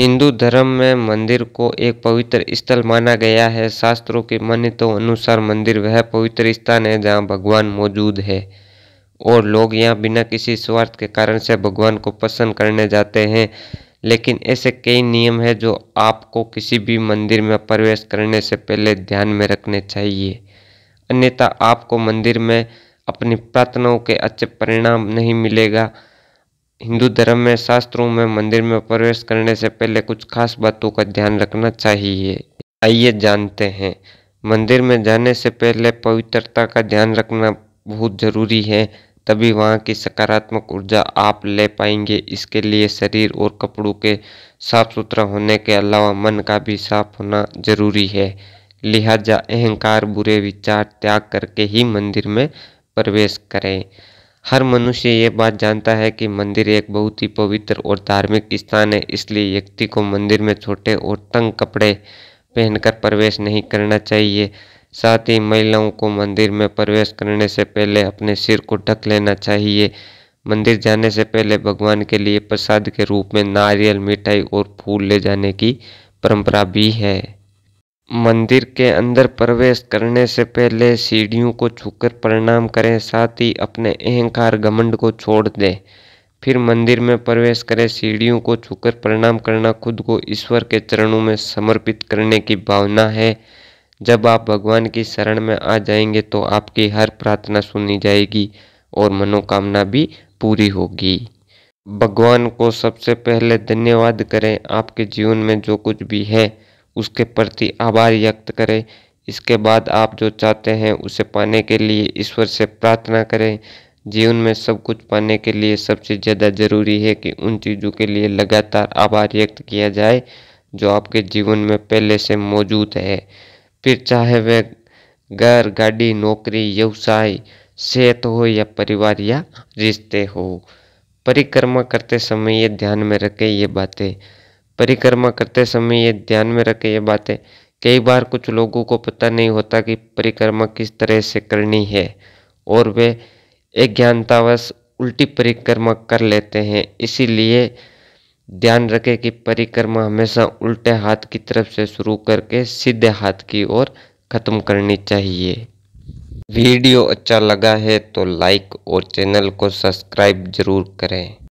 हिंदू धर्म में मंदिर को एक पवित्र स्थल माना गया है शास्त्रों की मान्यताओं अनुसार मंदिर वह पवित्र स्थान है जहाँ भगवान मौजूद है और लोग यहाँ बिना किसी स्वार्थ के कारण से भगवान को पसंद करने जाते हैं लेकिन ऐसे कई नियम हैं जो आपको किसी भी मंदिर में प्रवेश करने से पहले ध्यान में रखने चाहिए अन्यथा आपको मंदिर में अपनी प्रार्थनाओं के अच्छे परिणाम नहीं मिलेगा हिंदू धर्म में शास्त्रों में मंदिर में प्रवेश करने से पहले कुछ खास बातों का ध्यान रखना चाहिए आइए जानते हैं मंदिर में जाने से पहले पवित्रता का ध्यान रखना बहुत ज़रूरी है तभी वहाँ की सकारात्मक ऊर्जा आप ले पाएंगे इसके लिए शरीर और कपड़ों के साफ सुथरा होने के अलावा मन का भी साफ होना जरूरी है लिहाजा अहंकार बुरे विचार त्याग करके ही मंदिर में प्रवेश करें हर मनुष्य ये बात जानता है कि मंदिर एक बहुत ही पवित्र और धार्मिक स्थान है इसलिए व्यक्ति को मंदिर में छोटे और तंग कपड़े पहनकर प्रवेश नहीं करना चाहिए साथ ही महिलाओं को मंदिर में प्रवेश करने से पहले अपने सिर को ढक लेना चाहिए मंदिर जाने से पहले भगवान के लिए प्रसाद के रूप में नारियल मिठाई और फूल ले जाने की परंपरा भी है मंदिर के अंदर प्रवेश करने से पहले सीढ़ियों को छूकर प्रणाम करें साथ ही अपने अहंकार घमंड को छोड़ दें फिर मंदिर में प्रवेश करें सीढ़ियों को छूकर प्रणाम करना खुद को ईश्वर के चरणों में समर्पित करने की भावना है जब आप भगवान की शरण में आ जाएंगे तो आपकी हर प्रार्थना सुनी जाएगी और मनोकामना भी पूरी होगी भगवान को सबसे पहले धन्यवाद करें आपके जीवन में जो कुछ भी है उसके प्रति आभार व्यक्त करें इसके बाद आप जो चाहते हैं उसे पाने के लिए ईश्वर से प्रार्थना करें जीवन में सब कुछ पाने के लिए सबसे ज़्यादा ज़रूरी है कि उन चीज़ों के लिए लगातार आभार व्यक्त किया जाए जो आपके जीवन में पहले से मौजूद है फिर चाहे वह घर गाड़ी नौकरी व्यवसाय सेहत हो या परिवार या रिश्ते हो परिक्रमा करते समय ये ध्यान में रखें ये बातें परिक्रमा करते समय ये ध्यान में रखें ये बातें कई बार कुछ लोगों को पता नहीं होता कि परिक्रमा किस तरह से करनी है और वे एक ज्ञानतावश उल्टी परिक्रमा कर लेते हैं इसीलिए ध्यान रखें कि परिक्रमा हमेशा उल्टे हाथ की तरफ से शुरू करके सीधे हाथ की ओर ख़त्म करनी चाहिए वीडियो अच्छा लगा है तो लाइक और चैनल को सब्सक्राइब ज़रूर करें